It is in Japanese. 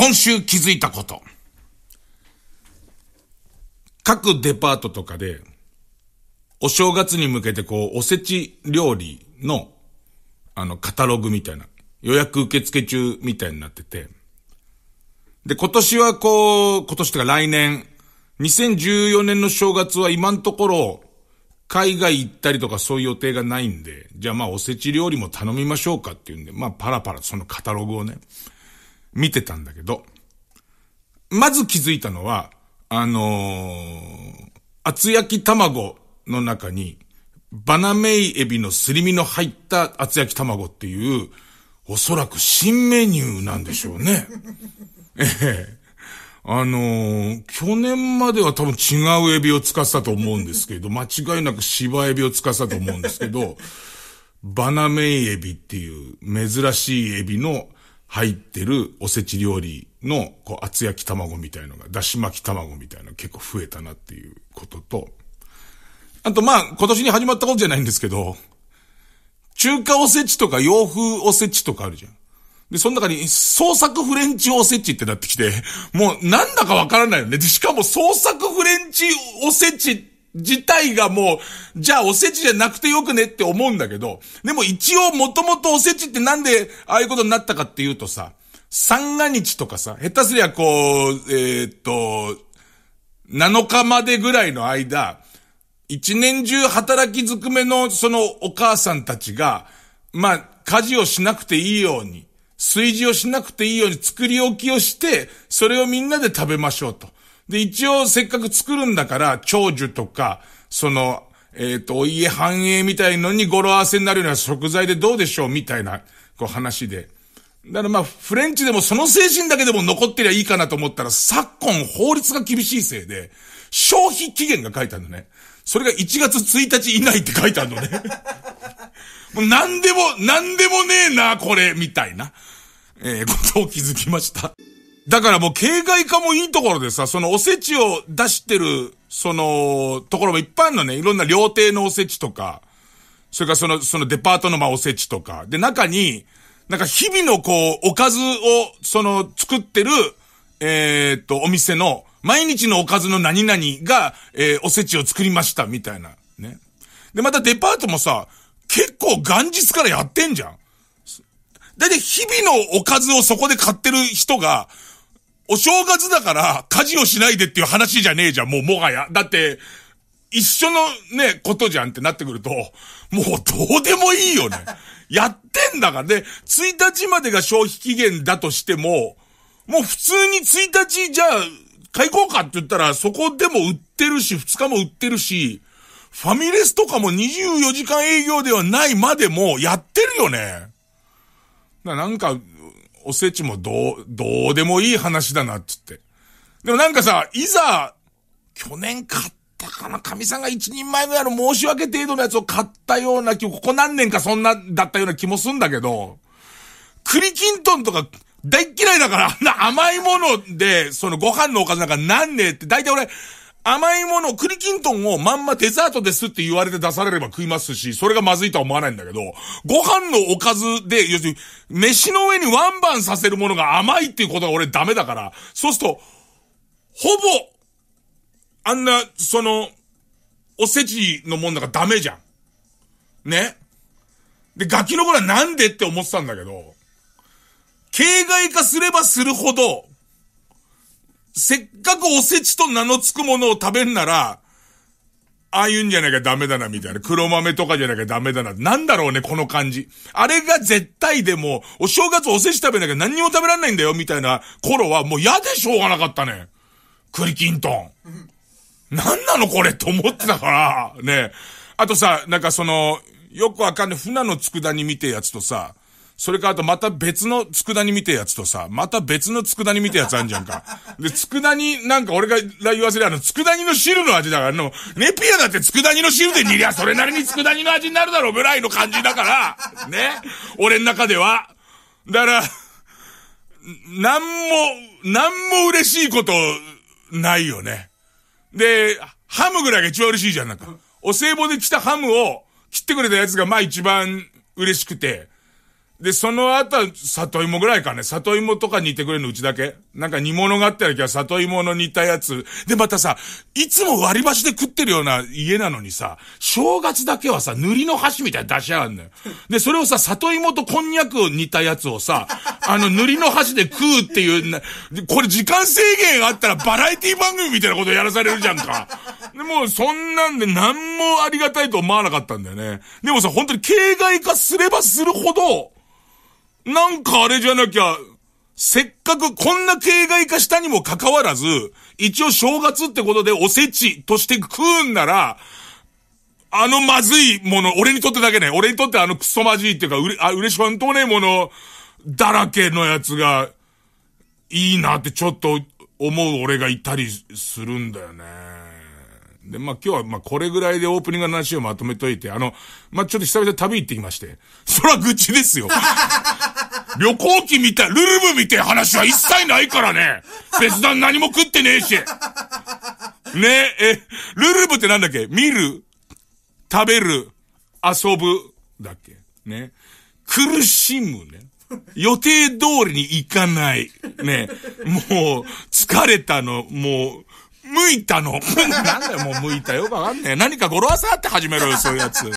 今週気づいたこと。各デパートとかで、お正月に向けてこう、おせち料理の、あの、カタログみたいな、予約受付中みたいになってて、で、今年はこう、今年とか来年、2014年の正月は今のところ、海外行ったりとかそういう予定がないんで、じゃあまあおせち料理も頼みましょうかっていうんで、まあパラパラそのカタログをね、見てたんだけど、まず気づいたのは、あのー、厚焼き卵の中に、バナメイエビのすり身の入った厚焼き卵っていう、おそらく新メニューなんでしょうね。ええ。あのー、去年までは多分違うエビを使ってたと思うんですけど、間違いなく芝エビを使ってたと思うんですけど、バナメイエビっていう珍しいエビの入ってるおせち料理の、こう、厚焼き卵みたいのが、だし巻き卵みたいな結構増えたなっていうことと、あとまあ、今年に始まったことじゃないんですけど、中華おせちとか洋風おせちとかあるじゃん。で、その中に、創作フレンチおせちってなってきて、もうなんだかわからないよね。で、しかも創作フレンチおせち自体がもう、じゃあおせちじゃなくてよくねって思うんだけど、でも一応もともとおせちってなんでああいうことになったかっていうとさ、三が日とかさ、下手すりゃこう、えー、っと、7日までぐらいの間、一年中働きづくめのそのお母さんたちが、まあ、家事をしなくていいように、炊事をしなくていいように作り置きをして、それをみんなで食べましょうと。で、一応せっかく作るんだから、長寿とか、その、えっ、ー、と、お家繁栄みたいのに語呂合わせになるような食材でどうでしょうみたいな、こう話で。だからまあ、フレンチでもその精神だけでも残ってりゃいいかなと思ったら、昨今法律が厳しいせいで、消費期限が書いてあるのね。それが1月1日以内って書いてあるのね。もう何でも、何でもねえな、これ、みたいな、えー、ことを気づきました。だからもう形外化もいいところでさ、そのおせちを出してる、その、ところもいっぱいあるのね。いろんな料亭のおせちとか、それからその、そのデパートのまおせちとか。で、中に、なんか日々のこう、おかずを、その、作ってる、えー、っと、お店の、毎日のおかずの何々が、えー、おせちを作りました、みたいな。ね。で、またデパートもさ、結構元日からやってんじゃん。だいたい日々のおかずをそこで買ってる人が、お正月だから家事をしないでっていう話じゃねえじゃん、もうもはや。だって、一緒のね、ことじゃんってなってくると、もうどうでもいいよね。やってんだからね、1日までが消費期限だとしても、もう普通に1日じゃあ、買いこうかって言ったら、そこでも売ってるし、2日も売ってるし、ファミレスとかも24時間営業ではないまでもやってるよね。なんか、おせちもどう、どうでもいい話だな、っつって。でもなんかさ、いざ、去年買ったかな、神さんが一人前ぐらいの申し訳程度のやつを買ったような気、ここ何年かそんな、だったような気もすんだけど、栗きんとんとか、大嫌いだから、あんな甘いもので、そのご飯のおかずなんかなんねえって、大体俺、甘いもの、栗きんとんをまんまデザートですって言われて出されれば食いますし、それがまずいとは思わないんだけど、ご飯のおかずで、要するに、飯の上にワンバンさせるものが甘いっていうことは俺ダメだから、そうすると、ほぼ、あんな、その、おせちのもんだからダメじゃん。ね。で、ガキの頃はなんでって思ってたんだけど、形骸化すればするほど、せっかくおせちと名の付くものを食べんなら、ああいうんじゃなきゃダメだな、みたいな。黒豆とかじゃなきゃダメだな。なんだろうね、この感じ。あれが絶対でも、お正月おせち食べなきゃ何にも食べられないんだよ、みたいな頃は、もう嫌でしょうがなかったね。栗きんとん。なんなのこれと思ってたから、ね。あとさ、なんかその、よくわかんない、船の佃煮見てやつとさ、それかあとまた別の佃煮見てやつとさ、また別の佃煮見てやつあんじゃんか。で、佃煮、なんか俺が言わせりゃあの、佃煮の汁の味だから、あの、ネピアだって佃煮の汁で煮りゃそれなりに佃煮の味になるだろうぐらいの感じだから、ね。俺の中では。だから、なんも、なんも嬉しいこと、ないよね。で、ハムぐらいが一番嬉しいじゃん、なんか。お歳暮で来たハムを切ってくれたやつが、まあ一番嬉しくて。で、その後、里芋ぐらいかね。里芋とか煮てくれるのうちだけなんか煮物があったらきは里芋の煮たやつ。で、またさ、いつも割り箸で食ってるような家なのにさ、正月だけはさ、塗りの箸みたいな出し合うんだよ。で、それをさ、里芋とこんにゃくを煮たやつをさ、あの塗りの箸で食うっていう、これ時間制限あったらバラエティ番組みたいなことやらされるじゃんか。でもそんなんで何もありがたいと思わなかったんだよね。でもさ、本当に形骸化すればするほど、なんかあれじゃなきゃ、せっかくこんな形骸化したにもかかわらず、一応正月ってことでおせちとして食うんなら、あのまずいもの、俺にとってだけね、俺にとってあのクソまじいっていうか、うれ、あ、うれしわんとねえもの、だらけのやつが、いいなってちょっと思う俺がいたりするんだよね。で、まあ、今日は、ま、これぐらいでオープニングの話をまとめといて、あの、まあ、ちょっと久々に旅行ってきまして。そら愚痴ですよ。旅行機みたい、ルルブみたい話は一切ないからね。別段何も食ってねえし。ねえ、え、ルルブってなんだっけ見る、食べる、遊ぶ、だっけね。苦しむね。予定通りに行かない。ね。もう、疲れたの、もう、向いたの。なんだよ、もう向いたよ。わかんねえ。何か語呂合あって始めろよ、そういうやつ。